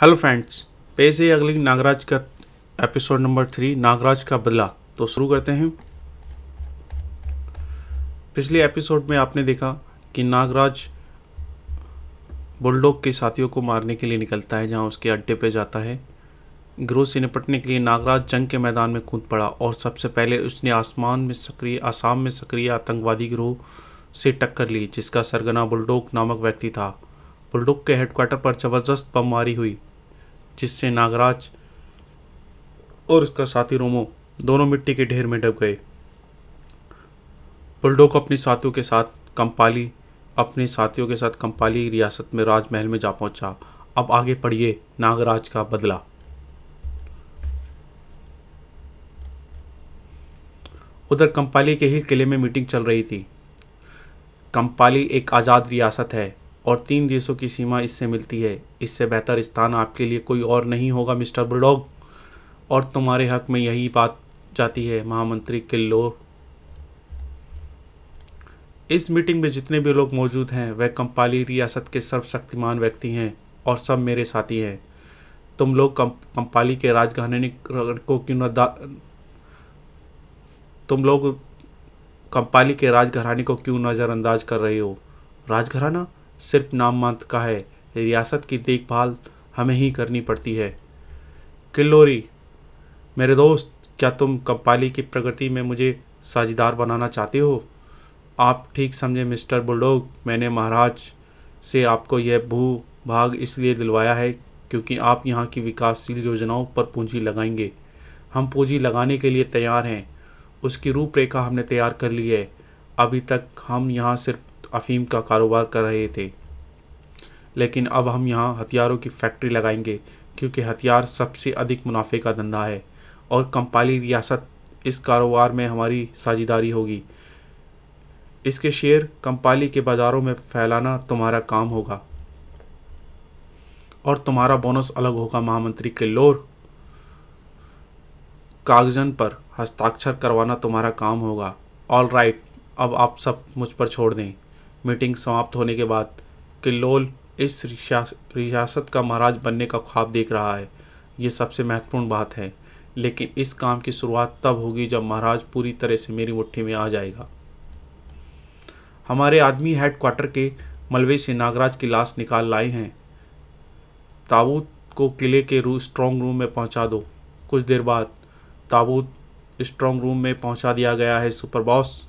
hello friends पेश है अगली नागराज का एपिसोड नंबर थ्री नागराज का बदला तो शुरू करते हैं पिछले एपिसोड में आपने देखा कि नागराज बुलडोग के साथियों को मारने के लिए निकलता है जहां उसके अड्डे पर जाता है ग्रोह से निपटने के लिए नागराज जंग के मैदान में कूद पड़ा और सबसे पहले उसने आसमान में सक्रिय आसाम में सक्रिय आतंकवादी गिरोह से टक्कर ली जिसका सरगना बुलडोग नामक व्यक्ति था बुलडोग के हेडक्वार्टर पर ज़बरदस्त बमबारी हुई जिससे नागराज और उसका साथी रोमो दोनों मिट्टी के ढेर में डब गए बुलडोक अपने साथियों के साथ कंपाली अपने साथियों के साथ कंपाली रियासत में राजमहल में जा पहुंचा अब आगे पढ़िए नागराज का बदला उधर कंपाली के ही किले में मीटिंग चल रही थी कंपाली एक आज़ाद रियासत है और तीन देशों की सीमा इससे मिलती है इससे बेहतर स्थान आपके लिए कोई और नहीं होगा मिस्टर बुलडॉग और तुम्हारे हक में यही बात जाती है महामंत्री किल्लो इस मीटिंग में जितने भी लोग मौजूद हैं वह कंपाली रियासत के सर्वशक्तिमान व्यक्ति हैं और सब मेरे साथी हैं तुम लोग कंपाली के राजघराने को क्यों तुम लोग कंपाली के राजघराने को क्यों नज़रअंदाज कर रहे हो राजघराना सिर्फ नाम मात्र का है रियासत की देखभाल हमें ही करनी पड़ती है किल्लोरी मेरे दोस्त क्या तुम कंपाली की प्रगति में मुझे साझेदार बनाना चाहते हो आप ठीक समझे मिस्टर बुलडोग मैंने महाराज से आपको यह भू भाग इसलिए दिलवाया है क्योंकि आप यहाँ की विकासशील योजनाओं पर पूंजी लगाएंगे हम पूंजी लगाने के लिए तैयार हैं उसकी रूपरेखा हमने तैयार कर ली है अभी तक हम यहाँ सिर्फ अफीम का कारोबार कर रहे थे लेकिन अब हम यहाँ हथियारों की फैक्ट्री लगाएंगे क्योंकि हथियार सबसे अधिक मुनाफे का धंधा है और कंपाली रियासत इस कारोबार में हमारी साझेदारी होगी इसके शेयर कंपाली के बाज़ारों में फैलाना तुम्हारा काम होगा और तुम्हारा बोनस अलग होगा महामंत्री के लोर कागजन पर हस्ताक्षर करवाना तुम्हारा काम होगा ऑल राइट अब आप सब मुझ पर छोड़ दें मीटिंग समाप्त होने के बाद किल्लोल इस रियासत का महाराज बनने का ख्वाब देख रहा है ये सबसे महत्वपूर्ण बात है लेकिन इस काम की शुरुआत तब होगी जब महाराज पूरी तरह से मेरी मुट्ठी में आ जाएगा हमारे आदमी हेडक्वार्टर के मलबे से नागराज की लाश निकाल लाए हैं ताबूत को किले के रू स्ट्रॉन्ग रूम में पहुंचा दो कुछ देर बाद ताबूत स्ट्रॉन्ग रूम में पहुंचा दिया गया है सुपरबॉस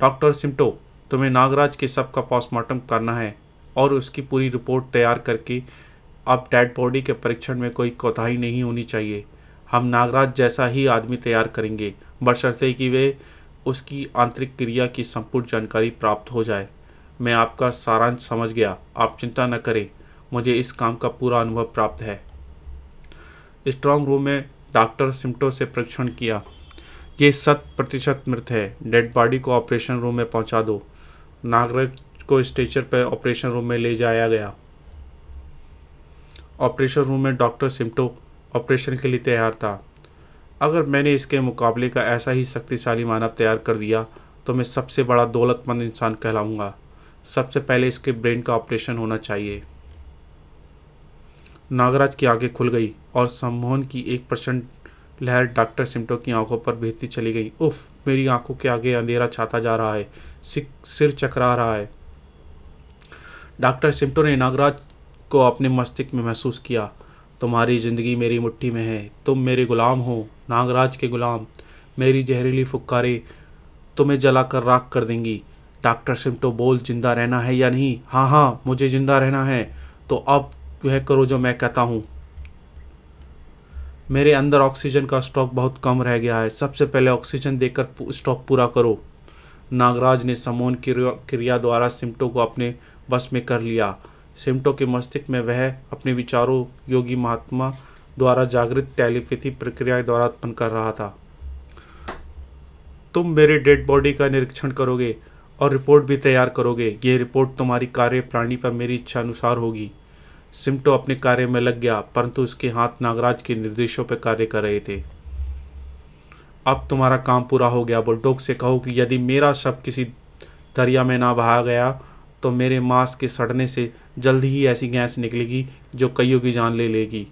डॉक्टर सिम्टो तुम्हें नागराज के सब का पोस्टमार्टम करना है और उसकी पूरी रिपोर्ट तैयार करके अब डेड बॉडी के परीक्षण में कोई कोताही नहीं होनी चाहिए हम नागराज जैसा ही आदमी तैयार करेंगे बशर्ते कि वे उसकी आंतरिक क्रिया की संपूर्ण जानकारी प्राप्त हो जाए मैं आपका सारांश समझ गया आप चिंता न करें मुझे इस काम का पूरा अनुभव प्राप्त है स्ट्रांग रूम में डॉक्टर सिम्टो से परीक्षण किया ये शत प्रतिशत मृत है डेड बॉडी को ऑपरेशन रूम में पहुंचा दो नागराज को स्ट्रेचर पर ऑपरेशन रूम में ले जाया गया ऑपरेशन रूम में डॉक्टर सिम्टो ऑपरेशन के लिए तैयार था अगर मैंने इसके मुकाबले का ऐसा ही शक्तिशाली मानव तैयार कर दिया तो मैं सबसे बड़ा दौलतमंद इंसान कहलाऊंगा सबसे पहले इसके ब्रेन का ऑपरेशन होना चाहिए नागराज की आंखें खुल गई और सम्मोहन की एक प्रचंड लहर डॉक्टर सिम्टो की आंखों पर बेहती चली गई उफ मेरी आंखों के आगे अंधेरा छाता जा रहा है सिर चकरा रहा है डॉक्टर सिम्टो ने नागराज को अपने मस्तिष्क में महसूस किया तुम्हारी ज़िंदगी मेरी मुट्ठी में है तुम मेरे गुलाम हो नागराज के गुलाम मेरी जहरीली फुक्कारें तुम्हें जला कर राख कर देंगी डॉक्टर सिम्टो बोल जिंदा रहना है या नहीं हाँ हाँ मुझे जिंदा रहना है तो अब वह करो जो मैं कहता हूँ मेरे अंदर ऑक्सीजन का स्टॉक बहुत कम रह गया है सबसे पहले ऑक्सीजन देकर स्टॉक पूरा करो नागराज ने समोन क्रिया द्वारा सिमटो को अपने बस में कर लिया सिमटो के मस्तिष्क में वह अपने विचारों योगी महात्मा द्वारा जागृत टेलीपैथी प्रक्रिया द्वारा उत्पन्न कर रहा था तुम मेरे डेड बॉडी का निरीक्षण करोगे और रिपोर्ट भी तैयार करोगे यह रिपोर्ट तुम्हारी कार्य प्राणी पर मेरी इच्छा अनुसार होगी सिमटो अपने कार्य में लग गया परंतु उसके हाथ नागराज के निर्देशों पर कार्य कर रहे थे अब तुम्हारा काम पूरा हो गया बुलडोग से कहो कि यदि मेरा शव किसी दरिया में ना बहा गया तो मेरे मांस के सड़ने से जल्द ही ऐसी गैस निकलेगी जो कईयों की जान ले लेगी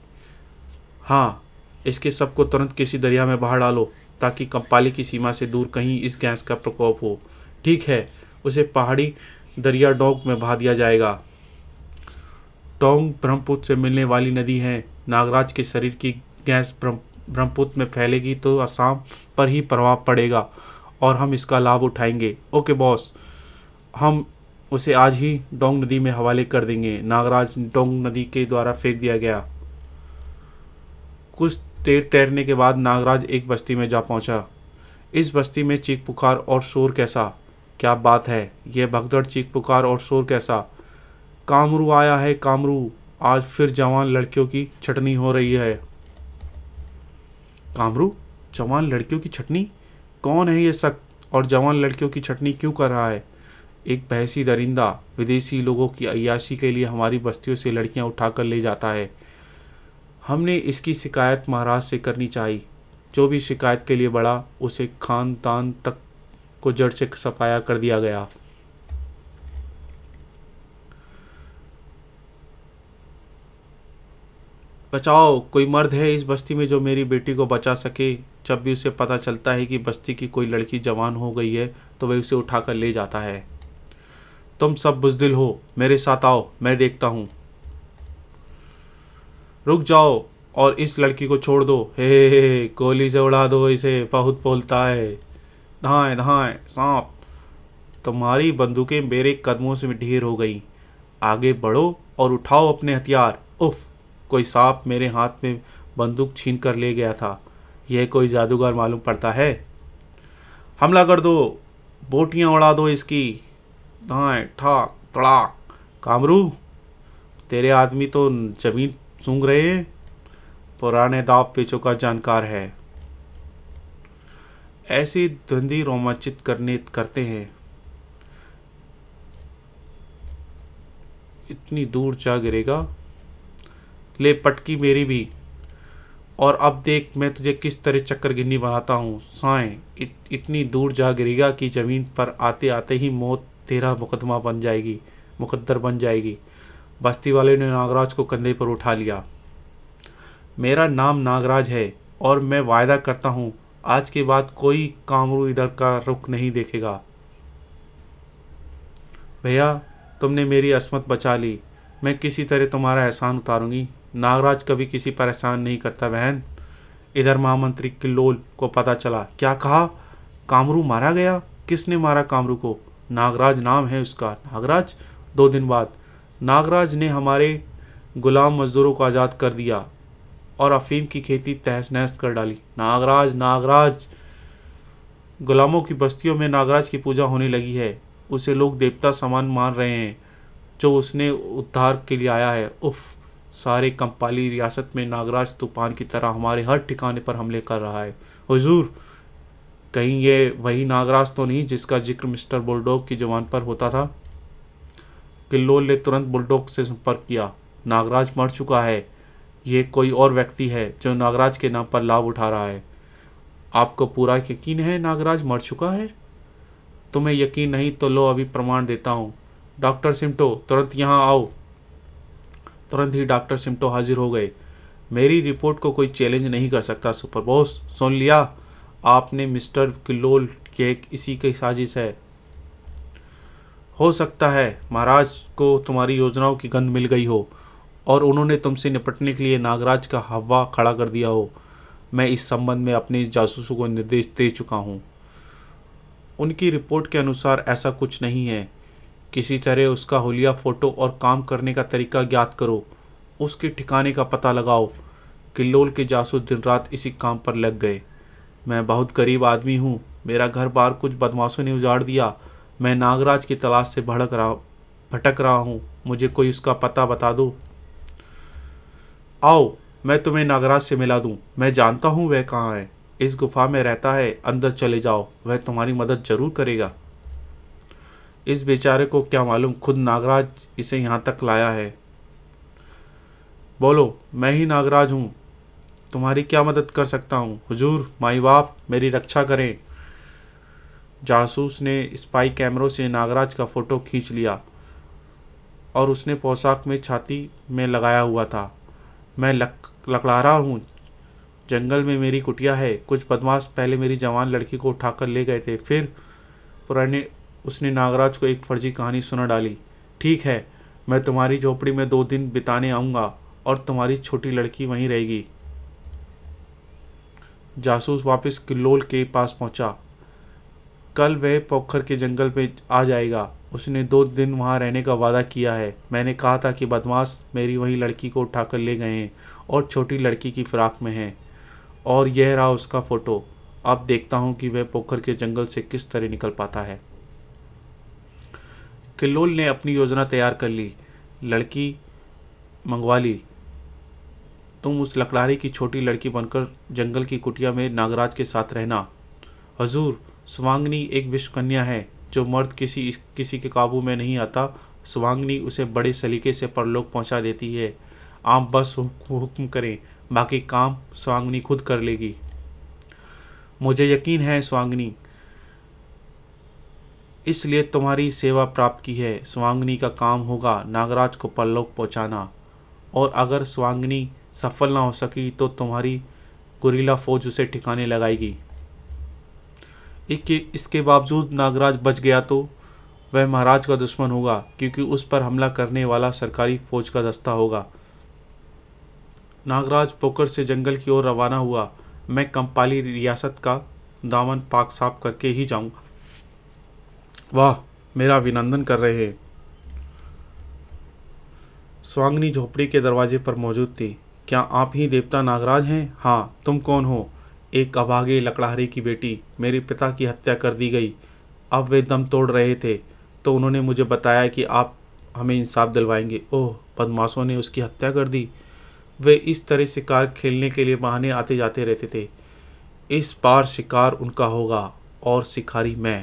हाँ इसके सब को तुरंत किसी दरिया में बाहर डालो ताकि कंपाली की सीमा से दूर कहीं इस गैस का प्रकोप हो ठीक है उसे पहाड़ी दरिया डोंग में बहा दिया जाएगा टोंग ब्रह्मपुत्र से मिलने वाली नदी है नागराज के शरीर की गैस ब्रह्म ब्रह्मपुत्र में फैलेगी तो असम पर ही प्रभाव पड़ेगा और हम इसका लाभ उठाएंगे ओके बॉस हम उसे आज ही डोंग नदी में हवाले कर देंगे नागराज डोंग नदी के द्वारा फेंक दिया गया कुछ देर तैरने के बाद नागराज एक बस्ती में जा पहुंचा इस बस्ती में चीख पुकार और शोर कैसा क्या बात है यह भगदड़ चीख पुकार और शोर कैसा कामरू आया है कामरू आज फिर जवान लड़कियों की छटनी हो रही है कामरू जवान लड़कियों की छटनी कौन है ये सख्त और जवान लड़कियों की छटनी क्यों कर रहा है एक बहसी दरिंदा विदेशी लोगों की अयाशी के लिए हमारी बस्तियों से लड़कियां उठाकर ले जाता है हमने इसकी शिकायत महाराज से करनी चाहिए जो भी शिकायत के लिए बड़ा उसे खानदान तक को जड़ से सफाया कर दिया गया बचाओ कोई मर्द है इस बस्ती में जो मेरी बेटी को बचा सके जब भी उसे पता चलता है कि बस्ती की कोई लड़की जवान हो गई है तो वह उसे उठाकर ले जाता है तुम सब बुजदिल हो मेरे साथ आओ मैं देखता हूँ रुक जाओ और इस लड़की को छोड़ दो हे हे गोली से उड़ा दो इसे बहुत बोलता है धाए धाए सांप तुम्हारी बंदूकें मेरे कदमों से ढेर हो गई आगे बढ़ो और उठाओ अपने हथियार उफ़ कोई सांप मेरे हाथ में बंदूक छीन कर ले गया था यह कोई जादूगर मालूम पड़ता है हमला कर दो बोटियाँ उड़ा दो इसकी धाए ठाक तड़ाक कामरू तेरे आदमी तो जमीन सूंघ रहे हैं पुराने दाप पेचों का जानकार है ऐसी धुंधी रोमांचित करने करते हैं इतनी दूर जा गिरेगा ले पटकी मेरी भी और अब देख मैं तुझे किस तरह चक्कर गिन्नी बनाता हूँ साए इत, इतनी दूर जा गिरेगा कि ज़मीन पर आते आते ही मौत तेरा मुकदमा बन जाएगी मुकद्दर बन जाएगी बस्ती वाले ने नागराज को कंधे पर उठा लिया मेरा नाम नागराज है और मैं वायदा करता हूँ आज के बाद कोई कामरू इधर का रुख नहीं देखेगा भैया तुमने मेरी असमत बचा ली मैं किसी तरह तुम्हारा एहसान उतारूंगी नागराज कभी किसी परेशान नहीं करता बहन इधर महामंत्री किल्लोल को पता चला क्या कहा कामरू मारा गया किसने मारा कामरू को नागराज नाम है उसका नागराज दो दिन बाद नागराज ने हमारे गुलाम मजदूरों को आज़ाद कर दिया और अफीम की खेती तहस नहस कर डाली नागराज नागराज गुलामों की बस्तियों में नागराज की पूजा होने लगी है उसे लोग देवता समान मान रहे हैं जो उसने उद्धार के लिए आया है उफ़ सारे कंपाली रियासत में नागराज तूफान की तरह हमारे हर ठिकाने पर हमले कर रहा है हजूर कहीं ये वही नागराज तो नहीं जिसका जिक्र मिस्टर बुलडोग की जवान पर होता था किल्लोल ने तुरंत बुलडोग से संपर्क किया नागराज मर चुका है ये कोई और व्यक्ति है जो नागराज के नाम पर लाभ उठा रहा है आपको पूरा यकीन है नागराज मर चुका है तुम्हें यकीन नहीं तो लो अभी प्रमाण देता हूँ डॉक्टर सिमटो तुरंत यहाँ आओ तुरंत ही डॉक्टर सिम्टो हाजिर हो गए मेरी रिपोर्ट को कोई चैलेंज नहीं कर सकता सुपर बॉस सुन लिया आपने मिस्टर किलोल केक इसी की साजिश है हो सकता है महाराज को तुम्हारी योजनाओं की गंध मिल गई हो और उन्होंने तुमसे निपटने के लिए नागराज का हवा खड़ा कर दिया हो मैं इस संबंध में अपने जासूसों को निर्देश दे चुका हूँ उनकी रिपोर्ट के अनुसार ऐसा कुछ नहीं है किसी तरह उसका हुलिया फ़ोटो और काम करने का तरीका ज्ञात करो उसके ठिकाने का पता लगाओ किल्लोल के जासूस दिन रात इसी काम पर लग गए मैं बहुत गरीब आदमी हूँ मेरा घर बार कुछ बदमाशों ने उजाड़ दिया मैं नागराज की तलाश से भड़क रहा भटक रहा हूँ मुझे कोई उसका पता बता दो आओ मैं तुम्हें नागराज से मिला दूँ मैं जानता हूँ वह कहाँ है इस गुफा में रहता है अंदर चले जाओ वह तुम्हारी मदद जरूर करेगा इस बेचारे को क्या मालूम खुद नागराज इसे यहाँ तक लाया है बोलो मैं ही नागराज हूँ तुम्हारी क्या मदद कर सकता हूँ हुजूर माई बाप मेरी रक्षा करें जासूस ने स्पाई कैमरों से नागराज का फ़ोटो खींच लिया और उसने पोशाक में छाती में लगाया हुआ था मैं लक लकड़ा रहा हूँ जंगल में मेरी कुटिया है कुछ बदमाश पहले मेरी जवान लड़की को उठाकर ले गए थे फिर पुराने उसने नागराज को एक फर्जी कहानी सुना डाली ठीक है मैं तुम्हारी झोपड़ी में दो दिन बिताने आऊँगा और तुम्हारी छोटी लड़की वहीं रहेगी जासूस वापस किल्लोल के पास पहुंचा कल वह पोखर के जंगल में आ जाएगा उसने दो दिन वहाँ रहने का वादा किया है मैंने कहा था कि बदमाश मेरी वही लड़की को उठाकर ले गए हैं और छोटी लड़की की फिराक में है और यह रहा उसका फ़ोटो अब देखता हूँ कि वह पोखर के जंगल से किस तरह निकल पाता है किल्लोल ने अपनी योजना तैयार कर ली लड़की मंगवा ली तुम उस लकड़ारी की छोटी लड़की बनकर जंगल की कुटिया में नागराज के साथ रहना हजूर सुवांगनी एक विश्वकन्या है जो मर्द किसी किसी के काबू में नहीं आता सुवांगनी उसे बड़े सलीके से परलोक पहुंचा देती है आप बस हुक्म करें बाकी काम सुवांगनी खुद कर लेगी मुझे यकीन है सुवांगनी इसलिए तुम्हारी सेवा प्राप्त की है स्वांगनी का काम होगा नागराज को परलोक पहुंचाना और अगर स्वांगनी सफल ना हो सकी तो तुम्हारी गुरीला फौज उसे ठिकाने लगाएगी इसके बावजूद नागराज बच गया तो वह महाराज का दुश्मन होगा क्योंकि उस पर हमला करने वाला सरकारी फौज का दस्ता होगा नागराज पोकर से जंगल की ओर रवाना हुआ मैं कंपाली रियासत का दामन पाक साफ करके ही जाऊंगा वाह मेरा अभिनंदन कर रहे स्वांगनी झोपड़ी के दरवाजे पर मौजूद थी क्या आप ही देवता नागराज हैं हाँ तुम कौन हो एक अभागे लकड़ाहरे की बेटी मेरे पिता की हत्या कर दी गई अब वे दम तोड़ रहे थे तो उन्होंने मुझे बताया कि आप हमें इंसाफ दिलवाएंगे ओह बदमाशों ने उसकी हत्या कर दी वे इस तरह शिकार खेलने के लिए बहाने आते जाते रहते थे इस बार शिकार उनका होगा और शिकारी मैं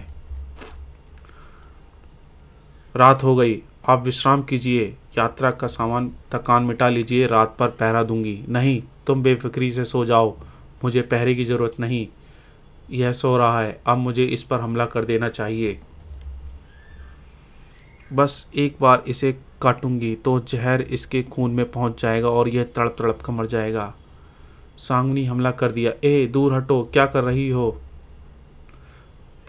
रात हो गई आप विश्राम कीजिए यात्रा का सामान थकान मिटा लीजिए रात पर पहरा दूंगी नहीं तुम बेफिक्री से सो जाओ मुझे पहरे की ज़रूरत नहीं यह सो रहा है अब मुझे इस पर हमला कर देना चाहिए बस एक बार इसे काटूंगी तो जहर इसके खून में पहुंच जाएगा और यह तड़प तड़प कर मर जाएगा सांगनी हमला कर दिया ए दूर हटो क्या कर रही हो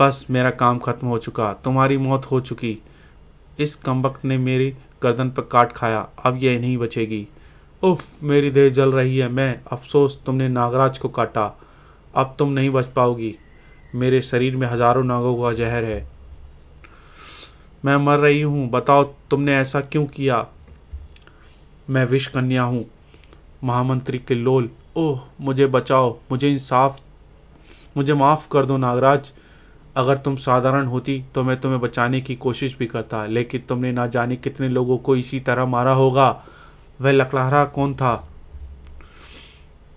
बस मेरा काम खत्म हो चुका तुम्हारी मौत हो चुकी इस कमबख्त ने मेरी गर्दन पर काट खाया अब यह नहीं बचेगी उफ मेरी देह जल रही है मैं अफसोस तुमने नागराज को काटा अब तुम नहीं बच पाओगी मेरे शरीर में हजारों नागों का जहर है मैं मर रही हूँ बताओ तुमने ऐसा क्यों किया मैं विष कन्या हूँ महामंत्री के लोल ओह मुझे बचाओ मुझे इंसाफ मुझे माफ़ कर दो नागराज अगर तुम साधारण होती तो मैं तुम्हें बचाने की कोशिश भी करता लेकिन तुमने ना जाने कितने लोगों को इसी तरह मारा होगा वह लकड़ाहरा कौन था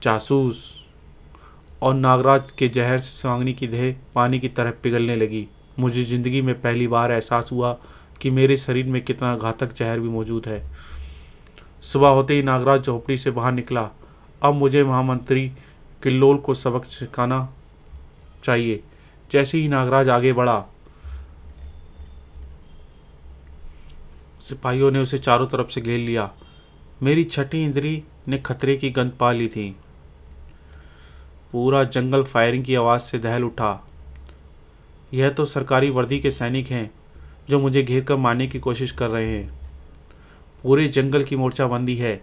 जासूस और नागराज के जहर से सांगनी की देह पानी की तरह पिघलने लगी मुझे ज़िंदगी में पहली बार एहसास हुआ कि मेरे शरीर में कितना घातक जहर भी मौजूद है सुबह होते ही नागराज झोपड़ी से बाहर निकला अब मुझे महामंत्री किल्लोल को सबक सिखाना चाहिए जैसे ही नागराज आगे बढ़ा सिपाहियों ने उसे चारों तरफ से घेर लिया मेरी छठी इंद्री ने खतरे की गंध पा ली थी पूरा जंगल फायरिंग की आवाज़ से दहल उठा यह तो सरकारी वर्दी के सैनिक हैं जो मुझे घेर कर मारने की कोशिश कर रहे हैं पूरे जंगल की मोर्चाबंदी है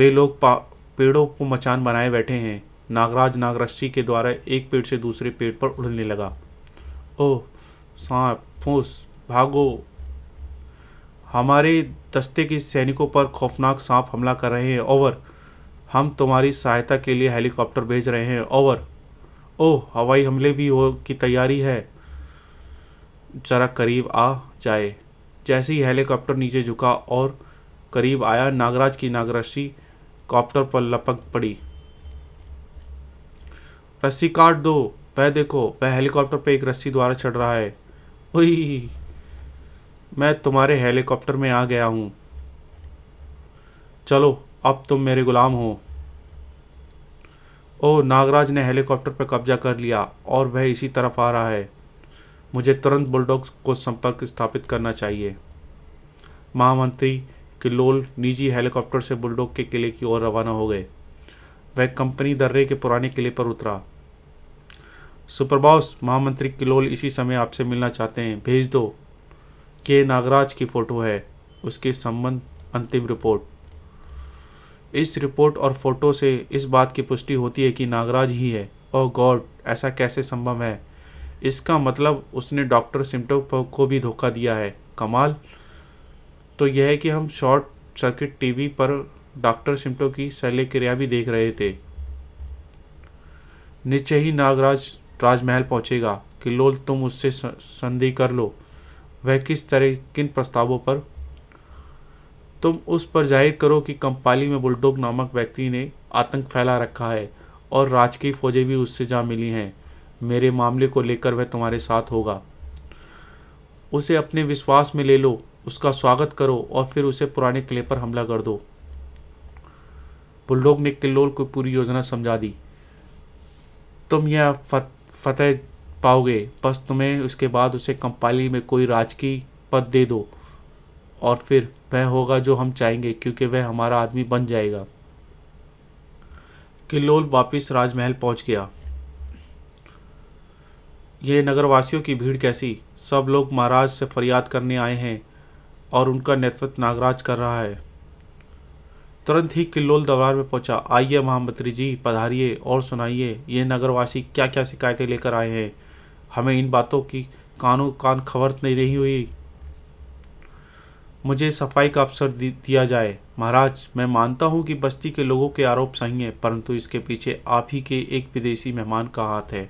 वे लोग पेड़ों को मचान बनाए बैठे हैं नागराज नागरशी के द्वारा एक पेड़ से दूसरे पेड़ पर उड़ने लगा ओह सांप फूस भागो हमारे दस्ते के सैनिकों पर खौफनाक सांप हमला कर रहे हैं ओवर हम तुम्हारी सहायता के लिए हेलीकॉप्टर भेज रहे हैं ओवर ओह हवाई हमले भी हो की तैयारी है जरा करीब आ जाए जैसे ही हेलीकॉप्टर नीचे झुका और करीब आया नागराज की नागराशी कॉप्टर पर लपक पड़ी रस्सी काट दो वह देखो वह हेलीकॉप्टर पे एक रस्सी द्वारा चढ़ रहा है ओही मैं तुम्हारे हेलीकॉप्टर में आ गया हूँ चलो अब तुम मेरे गुलाम हो ओ नागराज ने हेलीकॉप्टर पर कब्जा कर लिया और वह इसी तरफ आ रहा है मुझे तुरंत बुलडॉग्स को संपर्क स्थापित करना चाहिए महामंत्री किलोल निजी हेलीकॉप्टर से बुलडॉग के किले की ओर रवाना हो गए वह कंपनी दर्रे के पुराने किले पर उतरा सुपरबॉस महामंत्री किलोल इसी समय आपसे मिलना चाहते हैं भेज दो के नागराज की फ़ोटो है उसके संबंध अंतिम रिपोर्ट इस रिपोर्ट और फोटो से इस बात की पुष्टि होती है कि नागराज ही है और गॉड ऐसा कैसे संभव है इसका मतलब उसने डॉक्टर सिम्टो को भी धोखा दिया है कमाल तो यह है कि हम शॉर्ट सर्किट टीवी पर डॉक्टर सिमटो की शल्य क्रिया भी देख रहे थे नीचे ही नागराज राजमहल पहुंचेगा कि लोल तुम उससे संधि कर लो वह किस तरह किन प्रस्तावों पर तुम उस पर जाहिर करो कि कंपाली में बुलडोग नामक व्यक्ति ने आतंक फैला रखा है और राजकीय फौजें भी उससे जा मिली हैं मेरे मामले को लेकर वह तुम्हारे साथ होगा उसे अपने विश्वास में ले लो उसका स्वागत करो और फिर उसे पुराने किले पर हमला कर दो बुलडोग ने किल्लोल को पूरी योजना समझा दी तुम यह फत फतेह पाओगे बस तुम्हें उसके बाद उसे कंपाली में कोई राजकीय पद दे दो और फिर वह होगा जो हम चाहेंगे क्योंकि वह हमारा आदमी बन जाएगा किल्लोल वापस राजमहल पहुंच गया ये नगरवासियों की भीड़ कैसी सब लोग महाराज से फरियाद करने आए हैं और उनका नेतृत्व नागराज कर रहा है तुरंत ही किल्लोल दरबार में पहुंचा आइए महामंत्री जी पधारिए और सुनाइए ये नगरवासी क्या क्या शिकायतें लेकर आए हैं हमें इन बातों की कानों कान खबर नहीं रही हुई मुझे सफाई का अवसर दिया जाए महाराज मैं मानता हूं कि बस्ती के लोगों के आरोप सही हैं परंतु इसके पीछे आप ही के एक विदेशी मेहमान का हाथ है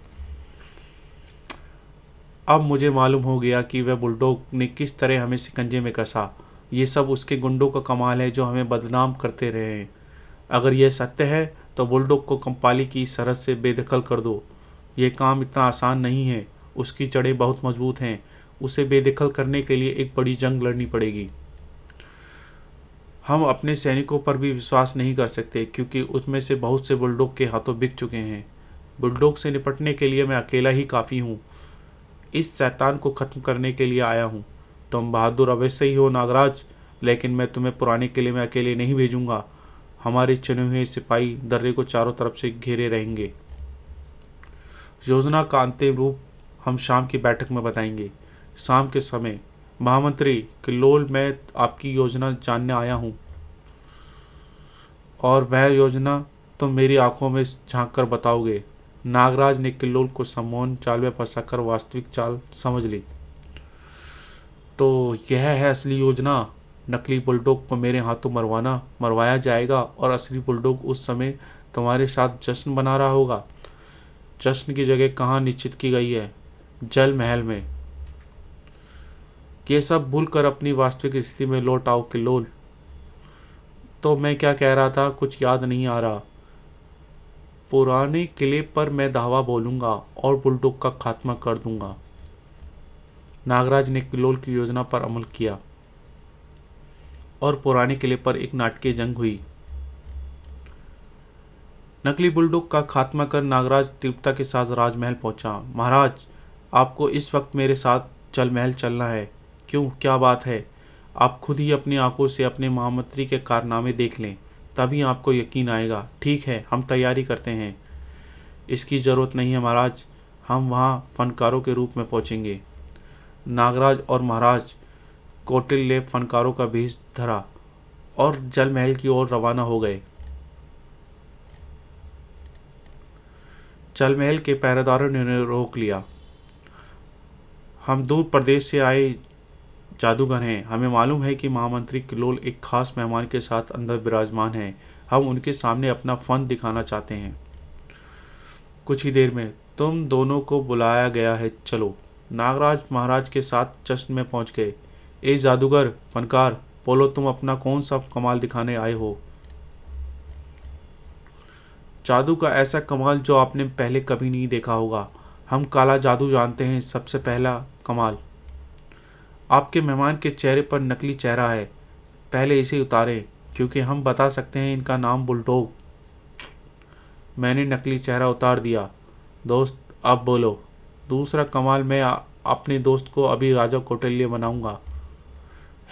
अब मुझे मालूम हो गया कि वह बुलडोग ने किस तरह हमें सिकंजे में कसा ये सब उसके गुंडों का कमाल है जो हमें बदनाम करते रहे हैं अगर यह सत्य है तो बुलडोग को कंपाली की सरहद से बेदखल कर दो ये काम इतना आसान नहीं है उसकी जड़ें बहुत मजबूत हैं उसे बेदखल करने के लिए एक बड़ी जंग लड़नी पड़ेगी हम अपने सैनिकों पर भी विश्वास नहीं कर सकते क्योंकि उसमें से बहुत से बुलडोग के हाथों बिक चुके हैं बुलडोग से निपटने के लिए मैं अकेला ही काफ़ी हूँ इस शैतान को ख़त्म करने के लिए आया हूँ तुम बहादुर अवश्य ही हो नागराज लेकिन मैं तुम्हें पुराने किले में अकेले नहीं भेजूंगा हमारे चुने हुए सिपाही दर्रे को चारों तरफ से घेरे रहेंगे योजना का अंतिम रूप हम शाम की बैठक में बताएंगे शाम के समय महामंत्री किलोल मैं आपकी योजना जानने आया हूँ और वह योजना तुम मेरी आंखों में झांक कर बताओगे नागराज ने किलोल को सम्मोन चाल में फंसा कर वास्तविक चाल समझ ली तो यह है असली योजना नकली बुलडोग को मेरे हाथों मरवाना मरवाया जाएगा और असली बुलडोग उस समय तुम्हारे साथ जश्न बना रहा होगा जश्न की जगह कहाँ निश्चित की गई है जल महल में ये सब भूल कर अपनी वास्तविक स्थिति में लौट आओ कि लोल तो मैं क्या कह रहा था कुछ याद नहीं आ रहा पुराने किले पर मैं धावा बोलूँगा और बुलडोग का खात्मा कर दूँगा नागराज ने किलोल की योजना पर अमल किया और पुराने किले पर एक नाटकीय जंग हुई नकली बुलडुक का खात्मा कर नागराज तीव्रता के साथ राजमहल पहुंचा महाराज आपको इस वक्त मेरे साथ चल महल चलना है क्यों क्या बात है आप खुद ही अपनी आंखों से अपने महामंत्री के कारनामे देख लें तभी आपको यकीन आएगा ठीक है हम तैयारी करते हैं इसकी ज़रूरत नहीं है महाराज हम वहाँ फनकारों के रूप में पहुँचेंगे नागराज और महाराज कोटिल ने फनकारों का भेज धरा और जलमहल की ओर रवाना हो गए जलमहल के पहरेदारों ने उन्हें रोक लिया हम दूर प्रदेश से आए जादूगर हैं हमें मालूम है कि महामंत्री किलोल एक खास मेहमान के साथ अंदर विराजमान हैं हम उनके सामने अपना फन दिखाना चाहते हैं कुछ ही देर में तुम दोनों को बुलाया गया है चलो नागराज महाराज के साथ चश्म में पहुंच गए ए जादूगर फनकार बोलो तुम अपना कौन सा कमाल दिखाने आए हो जादू का ऐसा कमाल जो आपने पहले कभी नहीं देखा होगा हम काला जादू जानते हैं सबसे पहला कमाल आपके मेहमान के चेहरे पर नकली चेहरा है पहले इसे उतारें क्योंकि हम बता सकते हैं इनका नाम बुलडोग मैंने नकली चेहरा उतार दिया दोस्त अब बोलो दूसरा कमाल मैं अपने दोस्त को अभी राजा कोटल्य बनाऊंगा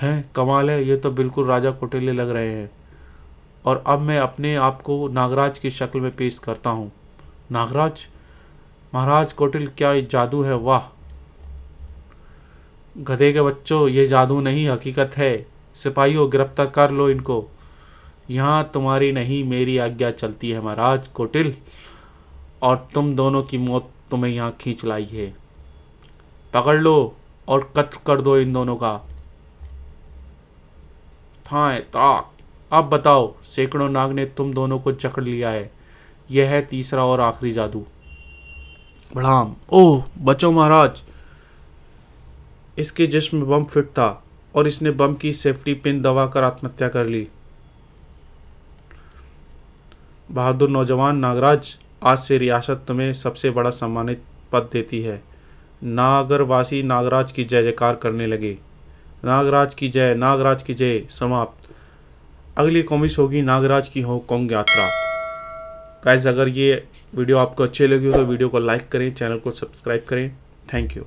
हैं कमाल है ये तो बिल्कुल राजा कोटेलिया लग रहे हैं और अब मैं अपने आप को नागराज की शक्ल में पेश करता हूँ नागराज महाराज कोटिल क्या जादू है वाह गधे के बच्चों ये जादू नहीं हकीकत है सिपाहियों गिरफ्तार कर लो इनको यहाँ तुम्हारी नहीं मेरी आज्ञा चलती है महाराज कोटिल और तुम दोनों की मौत तुम्हें यहाँ खींच लाई है पकड़ लो और कत्ल कर दो इन दोनों का हाँ ता अब बताओ सैकड़ों नाग ने तुम दोनों को जकड़ लिया है यह है तीसरा और आखिरी जादू बड़ाम ओह बचो महाराज इसके जिस्म बम फिट था और इसने बम की सेफ्टी पिन दबा कर आत्महत्या कर ली बहादुर नौजवान नागराज आज से रियासत तुम्हें सबसे बड़ा सम्मानित पद देती है नागरवासी नागराज की जय जयकार करने लगे नागराज की जय नागराज की जय समाप्त अगली कॉमिक्स होगी नागराज की हो कौंग यात्रा गाइज अगर ये वीडियो आपको अच्छी लगी हो तो वीडियो को लाइक करें चैनल को सब्सक्राइब करें थैंक यू